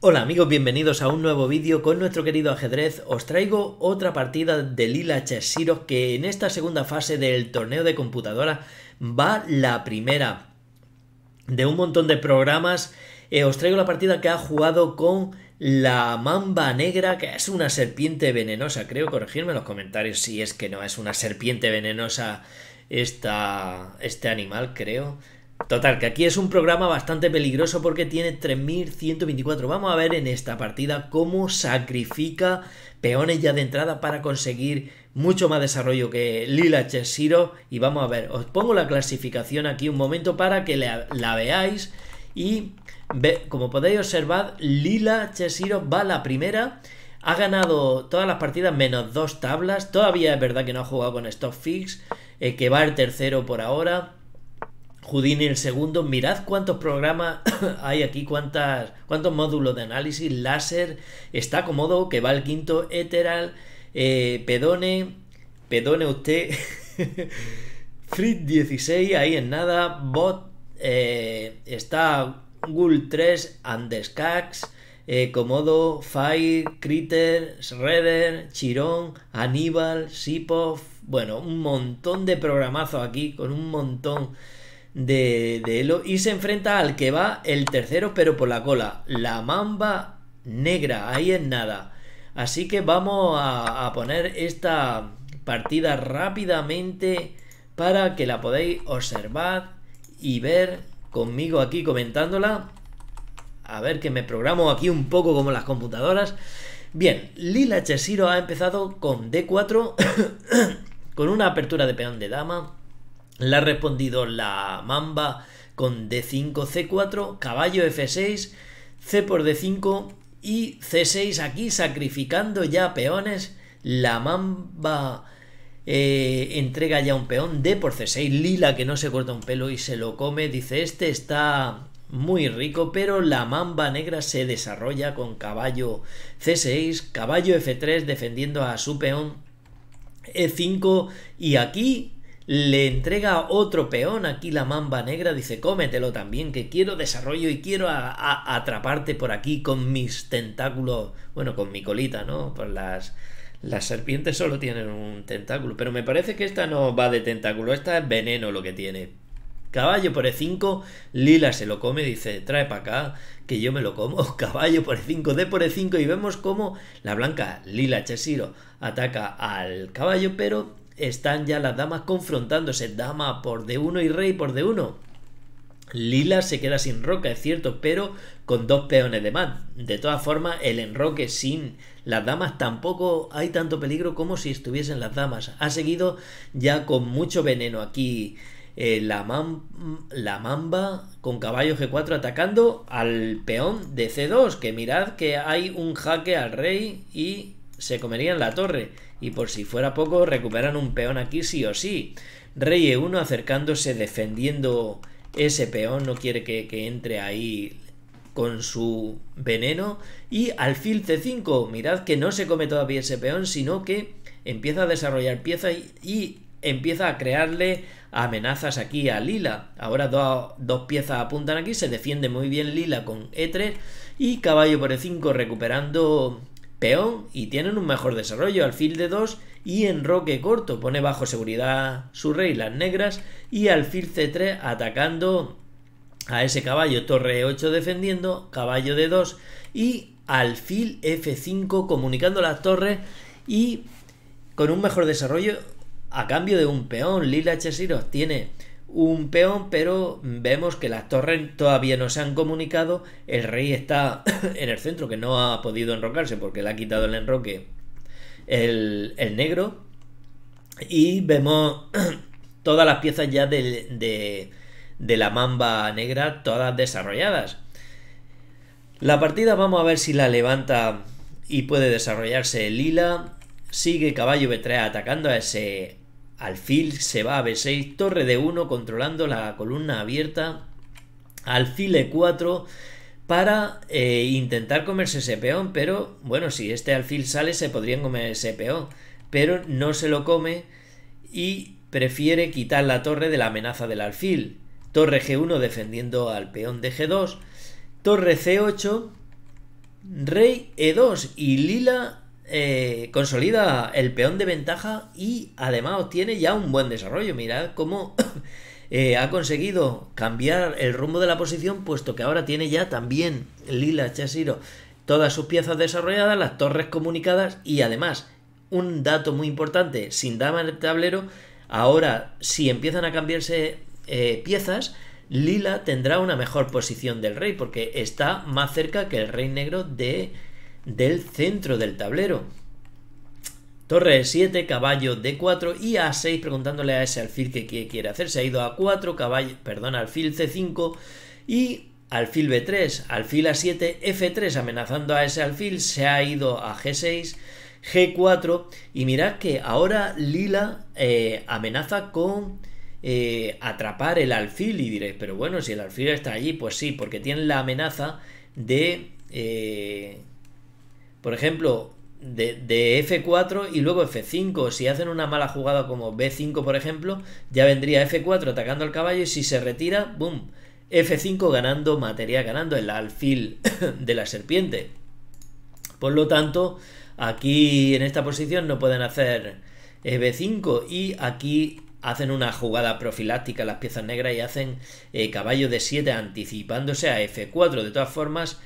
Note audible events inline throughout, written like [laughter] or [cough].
Hola amigos, bienvenidos a un nuevo vídeo con nuestro querido ajedrez. Os traigo otra partida de Lila Chesiros que en esta segunda fase del torneo de computadora va la primera de un montón de programas. Eh, os traigo la partida que ha jugado con la mamba negra, que es una serpiente venenosa. Creo corregirme en los comentarios si es que no es una serpiente venenosa esta, este animal, creo. Total, que aquí es un programa bastante peligroso porque tiene 3.124. Vamos a ver en esta partida cómo sacrifica peones ya de entrada para conseguir mucho más desarrollo que Lila Chesiro. Y vamos a ver, os pongo la clasificación aquí un momento para que la, veáis. Y como podéis observar, Lila Cheshiro va la primera. Ha ganado todas las partidas menos dos tablas. Todavía es verdad que no ha jugado con Stock Fix, eh, que va el tercero por ahora Houdini el segundo. Mirad cuántos programas [coughs] hay aquí, cuántas, cuántos módulos de análisis. Láser, está cómodo, que va el quinto. Eteral, eh, Pedone, Pedone usted. [laughs] Frit 16, ahí en nada. Bot, eh, está Gul 3, Andescax. Eh, Comodo, Fire, Critter, Shredder, Chirón, Aníbal, Sipov, bueno, un montón de programazos aquí con un montón de, y se enfrenta al que va el tercero pero por la cola, la mamba negra, ahí en nada. Así que vamos a, a poner esta partida rápidamente para que la podáis observar y ver conmigo aquí comentándola. A ver que me programo aquí un poco como las computadoras. Bien, Lila Chesiro ha empezado con D4, [coughs] con una apertura de peón de dama, le ha respondido la Mamba con D5, C4, caballo F6, C por D5 y C6 aquí sacrificando ya peones. La Mamba eh, entrega ya un peón D por C6, Lila que no se corta un pelo y se lo come. Dice, este está muy rico, pero la mamba negra se desarrolla con caballo C6, caballo F3 defendiendo a su peón E5 y aquí le entrega otro peón aquí la mamba negra, dice cómetelo también, que quiero desarrollo y quiero atraparte por aquí con mis tentáculos, bueno, con mi colita, ¿no? Por pues las... Las serpientes solo tienen un tentáculo, pero me parece que esta no va de tentáculo, esta es veneno lo que tiene. Caballo por E5, Lila se lo come, dice, trae para acá, que yo me lo como. [laughs] Caballo por E5, D por E5, y vemos cómo la blanca Lila Chesiro ataca al caballo, pero están ya las damas confrontándose. Dama por D1 y rey por D1. Lila se queda sin roca, es cierto, pero con dos peones de más. De todas formas, el enroque sin las damas tampoco hay tanto peligro como si estuviesen las damas. Ha seguido ya con mucho veneno aquí eh, la, la mamba con caballo G4 atacando al peón de C2, que mirad que hay un jaque al rey y se comerían la torre. Y por si fuera poco, recuperan un peón aquí sí o sí. Rey E1 acercándose, defendiendo ese peón, no quiere que, entre ahí con su veneno. Y alfil C5, mirad que no se come todavía ese peón, sino que empieza a desarrollar piezas y, empieza a crearle amenazas aquí a Lila. Ahora dos piezas apuntan aquí, se defiende muy bien Lila con E3 y caballo por E5 recuperando peón y tienen un mejor desarrollo, alfil de 2 y enroque corto, pone bajo seguridad su rey, las negras, y alfil c3 atacando a ese caballo, torre 8 defendiendo, caballo de 2 y alfil f5 comunicando las torres y con un mejor desarrollo a cambio de un peón, lila chesiros tiene un peón, pero vemos que las torres todavía no se han comunicado. El rey está [coughs] en el centro, que no ha podido enrocarse porque le ha quitado el enroque el, negro. Y vemos [coughs] todas las piezas ya de, la mamba negra, todas desarrolladas. La partida vamos a ver si la levanta y puede desarrollarse el Lila. Sigue caballo B3 atacando a ese Alfil se va a B6, torre d 1 controlando la columna abierta, alfil E4 para eh, intentar comerse ese peón, pero bueno, si este alfil sale se podrían comer ese peón, pero no se lo come y prefiere quitar la torre de la amenaza del alfil. Torre G1 defendiendo al peón de G2, torre C8, rey E2 y lila eh, consolida el peón de ventaja y además obtiene ya un buen desarrollo. Mirad cómo [coughs] eh, ha conseguido cambiar el rumbo de la posición, puesto que ahora tiene ya también Lila Chasiro todas sus piezas desarrolladas, las torres comunicadas y además un dato muy importante, sin dama en el tablero, ahora si empiezan a cambiarse eh, piezas, Lila tendrá una mejor posición del rey porque está más cerca que el rey negro de del centro del tablero. Torre E7, caballo D4 y A6 preguntándole a ese alfil que, quiere hacer. Se ha ido A4, caballo, perdón, alfil C5 y alfil B3, alfil A7, F3 amenazando a ese alfil. Se ha ido a G6, G4 y mirad que ahora Lila eh, amenaza con... Eh, atrapar el alfil y diréis, pero bueno, si el alfil está allí, pues sí, porque tiene la amenaza de eh, por ejemplo, de, F4 y luego F5. Si hacen una mala jugada como B5, por ejemplo, ya vendría F4 atacando al caballo y si se retira, ¡boom! F5 ganando materia, ganando el alfil [coughs] de la serpiente. Por lo tanto, aquí en esta posición no pueden hacer eh, B5 y aquí hacen una jugada profiláctica las piezas negras y hacen eh, caballo de 7 anticipándose a F4. De todas formas,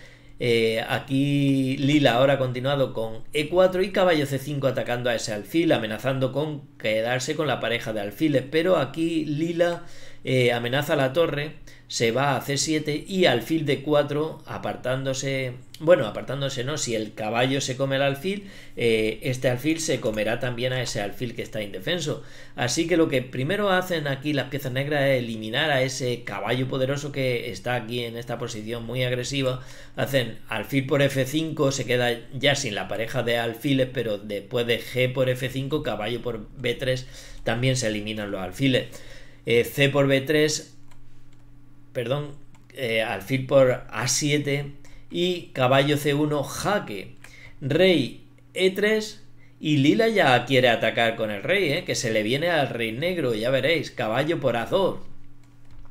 eh, aquí Lila ahora ha continuado con E4 y caballo C5 atacando a ese alfil, amenazando con quedarse con la pareja de alfiles. Pero aquí Lila eh, amenaza la torre, se va a c7 y alfil de 4 apartándose, bueno, apartándose no, si el caballo se come el alfil, eh, este alfil se comerá también a ese alfil que está indefenso. Así que lo que primero hacen aquí las piezas negras es eliminar a ese caballo poderoso que está aquí en esta posición muy agresiva. Hacen alfil por f5, se queda ya sin la pareja de alfiles, pero después de g por f5, caballo por b3, también se eliminan los alfiles. Eh, C por B3, perdón, eh, alfil por A7 y caballo C1 jaque, rey E3 y Lila ya quiere atacar con el rey, eh, que se le viene al rey negro, ya veréis, caballo por A2,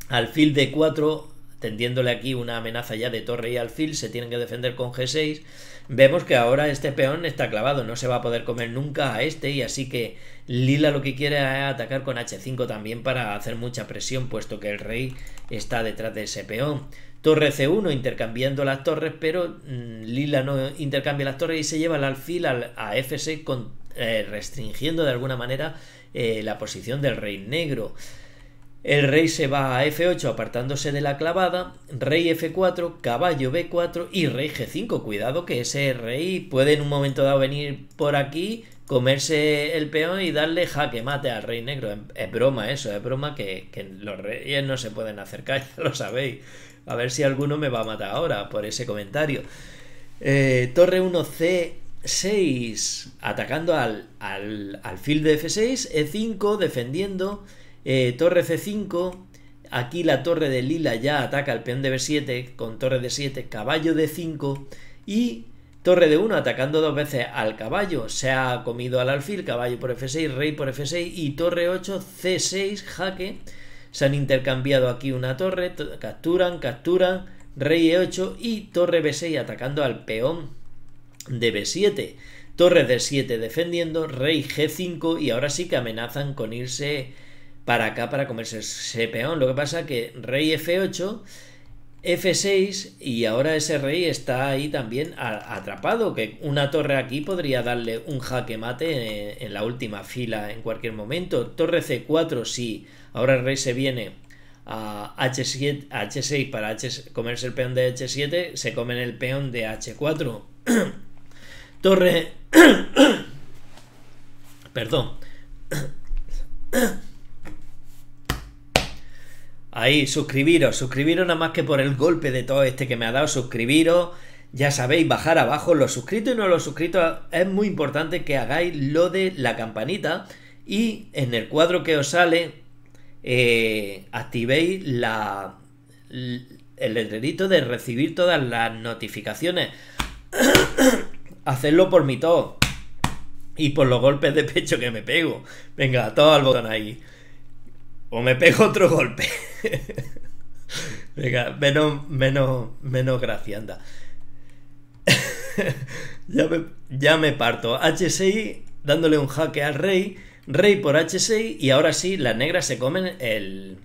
alfil D4, tendiéndole aquí una amenaza ya de torre y alfil, se tienen que defender con G6. Vemos que ahora este peón está clavado, no se va a poder comer nunca a este y así que Lila lo que quiere es atacar con H5 también para hacer mucha presión, puesto que el rey está detrás de ese peón. Torre C1 intercambiando las torres, pero mm, Lila no intercambia las torres y se lleva el alfil a F6 con, eh, restringiendo de alguna manera eh, la posición del rey negro. El rey se va a f8 apartándose de la clavada, rey f4, caballo b4 y rey g5. Cuidado que ese rey puede en un momento dado venir por aquí, comerse el peón y darle jaque mate al rey negro. Es, broma eso, es broma que, los reyes no se pueden acercar, ya [laughs] lo sabéis. A ver si alguno me va a matar ahora por ese comentario. Eh, torre 1c 6 atacando al, al, de f6, e5 defendiendo eh, torre C5, aquí la torre de lila ya ataca al peón de B7 con torre de 7, caballo de 5 y torre de 1 atacando dos veces al caballo. Se ha comido al alfil, caballo por F6, rey por F6 y torre 8, C6, jaque. Se han intercambiado aquí una torre, capturan, capturan, rey E8 y torre B6 atacando al peón de B7. Torre D7 defendiendo, rey G5 y ahora sí que amenazan con irse para acá para comerse ese peón. Lo que pasa que rey f8, f6 y ahora ese rey está ahí también atrapado, que una torre aquí podría darle un jaque mate en, la última fila en cualquier momento. Torre c4, sí, ahora el rey se viene a H7, H6 para comerse el peón de H7, se comen el peón de H4. [coughs] Torre... [coughs] Perdón. [coughs] Ahí, suscribiros, suscribiros nada más que por el golpe de todo este que me ha dado, suscribiros. Ya sabéis, bajar abajo los suscritos y no los suscritos. Es muy importante que hagáis lo de la campanita y en el cuadro que os sale eh, activéis la, el letrerito de recibir todas las notificaciones. [coughs] Hacedlo por mi todo y por los golpes de pecho que me pego. Venga, todo al botón ahí o me pego otro golpe. [laughs] Venga, menos, menos, menos gracia, anda. [laughs] ya, me, ya me parto. H6 dándole un jaque al rey. Rey por H6 y ahora sí, las negras se comen el,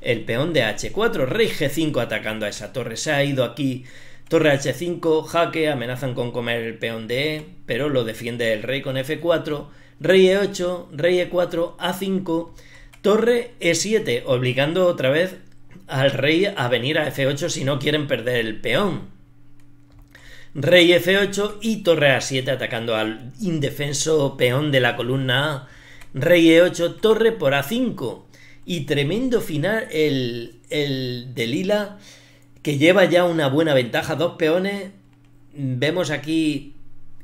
el peón de H4. Rey G5 atacando a esa torre. Se ha ido aquí. Torre H5, jaque, amenazan con comer el peón de E, pero lo defiende el rey con F4. Rey E8, rey E4, A5. Torre E7, obligando otra vez al rey a venir a F8 si no quieren perder el peón. Rey F8 y torre A7 atacando al indefenso peón de la columna A. Rey E8, torre por A5. Y tremendo final el, de Lila, que lleva ya una buena ventaja, dos peones. Vemos aquí...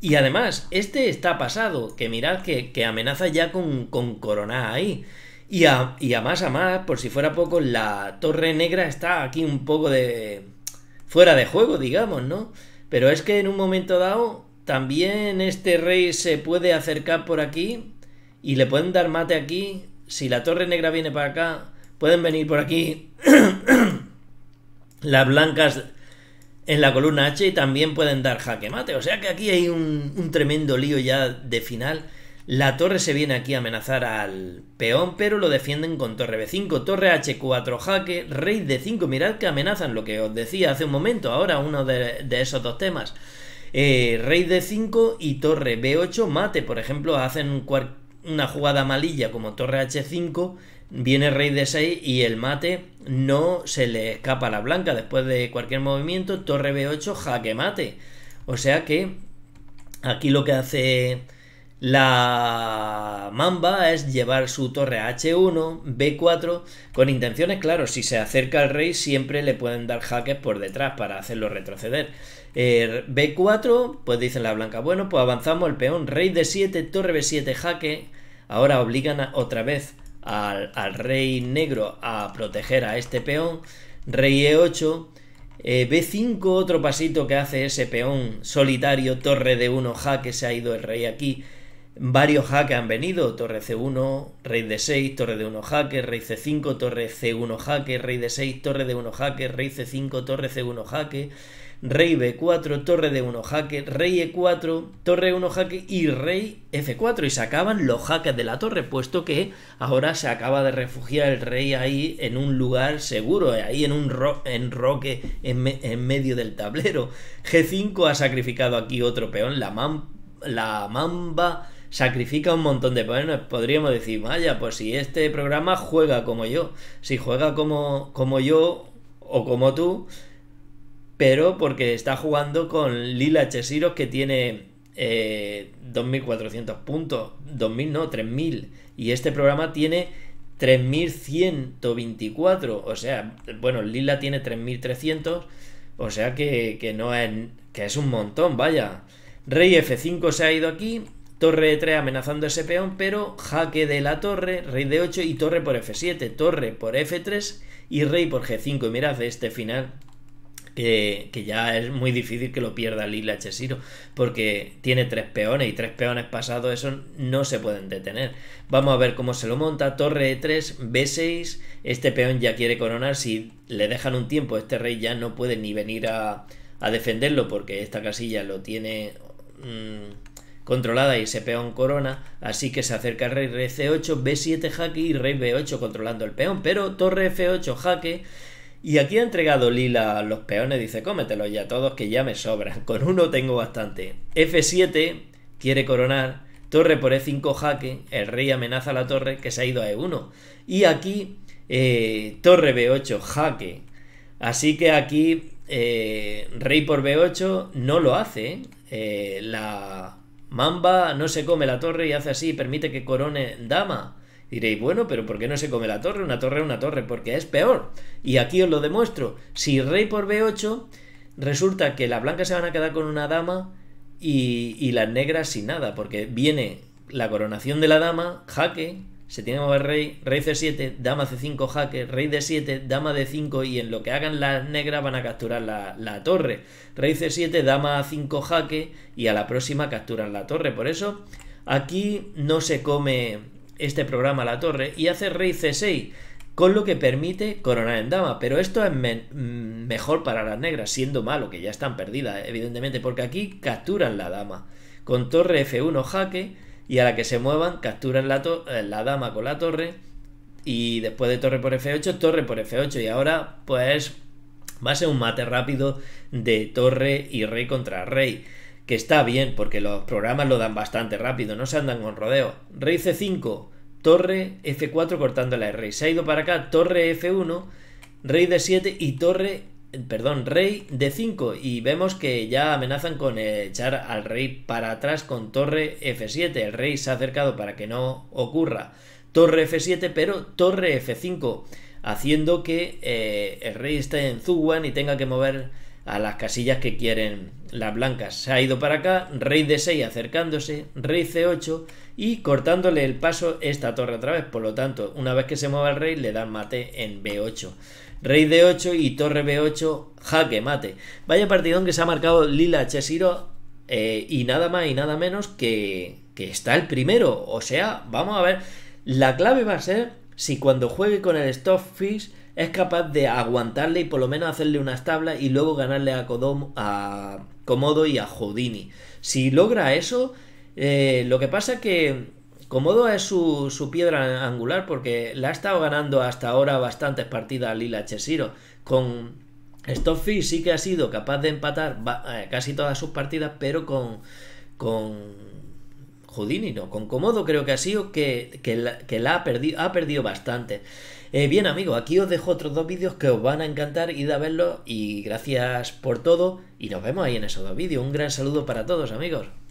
Y además, este está pasado, que mirad que, amenaza ya con, con corona ahí. Y a, más a más, por si fuera poco, la torre negra está aquí un poco de. fuera de juego, digamos, ¿no? Pero es que en un momento dado, también este rey se puede acercar por aquí y le pueden dar mate aquí. Si la torre negra viene para acá, pueden venir por aquí [coughs] las blancas en la columna H y también pueden dar jaque mate. O sea que aquí hay un tremendo lío ya de final la torre se viene aquí a amenazar al peón, pero lo defienden con torre b5, torre h4, jaque, rey d5. Mirad que amenazan lo que os decía hace un momento, ahora uno de, esos dos temas. Eh, rey d5 y torre b8 mate, por ejemplo, hacen una jugada malilla como torre h5, viene rey d6 y el mate no se le escapa a la blanca después de cualquier movimiento, torre b8, jaque mate. O sea que aquí lo que hace la mamba es llevar su torre a H1, B4, con intenciones, claro, si se acerca al rey siempre le pueden dar jaques por detrás para hacerlo retroceder. Eh, B4, pues dicen la blanca, bueno, pues avanzamos el peón, rey D7, torre B7, jaque. Ahora obligan otra vez al, rey negro a proteger a este peón, rey E8, eh, B5, otro pasito que hace ese peón solitario, torre D1, jaque, se ha ido el rey aquí varios hacks han venido, torre C1, rey D6, torre D1 jaque, rey C5, torre C1 jaque, rey D6, torre D1 jaque, rey C5, torre C1 jaque, rey B4, torre D1 jaque, rey E4, torre 1 jaque y rey F4 y se acaban los hackers de la torre, puesto que ahora se acaba de refugiar el rey ahí en un lugar seguro, ahí en un roque en, medio del tablero. G5 ha sacrificado aquí otro peón, la mamba sacrifica un montón de... Bueno, podríamos decir, vaya, pues si este programa juega como yo, si juega como, como yo o como tú, pero porque está jugando con Lila Chesiros que tiene 2.400 eh, puntos, 2.000 no, 3.000, y este programa tiene 3.124, o sea, bueno, Lila tiene 3.300, o sea que, que no es, que es un montón, vaya. Rey F5 se ha ido aquí, torre e 3 amenazando ese peón, pero jaque de la torre, rey de 8 y torre por f7, torre por f3 y rey por g5. Y mirad este final, que, ya es muy difícil que lo pierda Lila chesiro porque tiene tres peones y tres peones pasados, eso no se pueden detener. Vamos a ver cómo se lo monta, torre E3, B6, este peón ya quiere coronar, si le dejan un tiempo, este rey ya no puede ni venir a, defenderlo, porque esta casilla lo tiene... Mm, controlada y ese peón corona, así que se acerca el rey c8, b7 jaque y rey b8 controlando el peón, pero torre f8 jaque y aquí ha entregado Lila los peones, dice cómetelos ya todos que ya me sobran, con uno tengo bastante. F7 quiere coronar, torre por E5 jaque, el rey amenaza la torre que se ha ido a E1. Y aquí eh, torre B8 jaque. Así que aquí eh, rey por B8 no lo hace. Eh, la Mamba no se come la torre y hace así y permite que corone dama. Diréis, bueno, pero ¿por qué no se come la torre? Una torre es una torre, porque es peor. Y aquí os lo demuestro. Si rey por b8, resulta que las blancas se van a quedar con una dama y, y las negras sin nada, porque viene la coronación de la dama, jaque, se tiene que mover rey, rey c7, dama c5, jaque, rey d7, dama d5 y en lo que hagan las negras van a capturar la, torre. Rey c7, dama a5, jaque y a la próxima capturan la torre. Por eso aquí no se come este programa la torre y hace rey c6 con lo que permite coronar en dama. Pero esto es mm, mejor para las negras, siendo malo, que ya están perdidas, evidentemente, porque aquí capturan la dama. Con torre F1 jaque, y a la que se muevan capturan la, eh, la dama con la torre y después de torre por F8, torre por F8 y ahora pues va a ser un mate rápido de torre y rey contra rey que está bien porque los programas lo dan bastante rápido, no se andan con rodeo. Rey C5, torre F4 cortando la rey. Se ha ido para acá, torre F1, rey D7 y torre perdón, rey de 5 y vemos que ya amenazan con echar al rey para atrás con torre f7. El rey se ha acercado para que no ocurra torre f7, pero torre f5, haciendo que eh, el rey esté en Zuwan y tenga que mover a las casillas que quieren las blancas. Se ha ido para acá, rey de 6 acercándose, rey c8 y cortándole el paso esta torre otra vez. Por lo tanto, una vez que se mueva el rey, le dan mate en b8. Rey de 8 y Torre B8, jaque mate. Vaya partidón que se ha marcado Lila Chesiro, eh, y nada más y nada menos que, que está el primero. O sea, vamos a ver, la clave va a ser si cuando juegue con el Stockfish es capaz de aguantarle y por lo menos hacerle unas tablas y luego ganarle a, Kodom, a Komodo y a Houdini. Si logra eso, eh, lo que pasa que Comodo es su, piedra angular porque la ha estado ganando hasta ahora bastantes partidas Lila Chesiro. Con Stoffy sí que ha sido capaz de empatar eh, casi todas sus partidas, pero con, con Houdini no, con Comodo creo que ha sido que, la, ha, perdido, ha perdido bastante. Eh, bien amigos, aquí os dejo otros dos vídeos que os van a encantar, id a verlos y gracias por todo y nos vemos ahí en esos dos vídeos. Un gran saludo para todos amigos.